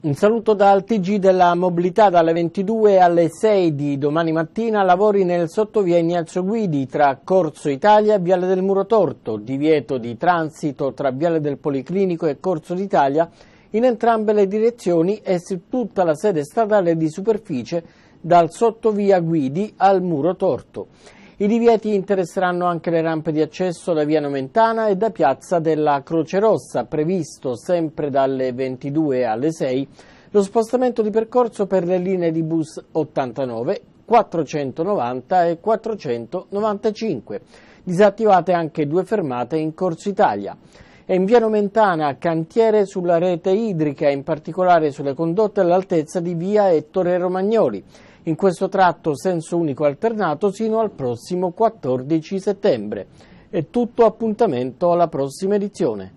Un saluto dal TG della mobilità dalle 22 alle 6 di domani mattina, lavori nel sottovia Ignazio Guidi tra Corso Italia e Viale del Muro Torto, divieto di transito tra Viale del Policlinico e Corso d'Italia in entrambe le direzioni e su tutta la sede stradale di superficie dal sottovia Guidi al Muro Torto. I divieti interesseranno anche le rampe di accesso da via Nomentana e da piazza della Croce Rossa, previsto sempre dalle 22 alle 6 lo spostamento di percorso per le linee di bus 89, 490 e 495. Disattivate anche due fermate in Corso Italia. E in via Nomentana, cantiere sulla rete idrica, in particolare sulle condotte all'altezza di via Ettore Romagnoli in questo tratto senso unico alternato sino al prossimo 14 settembre. È tutto appuntamento alla prossima edizione.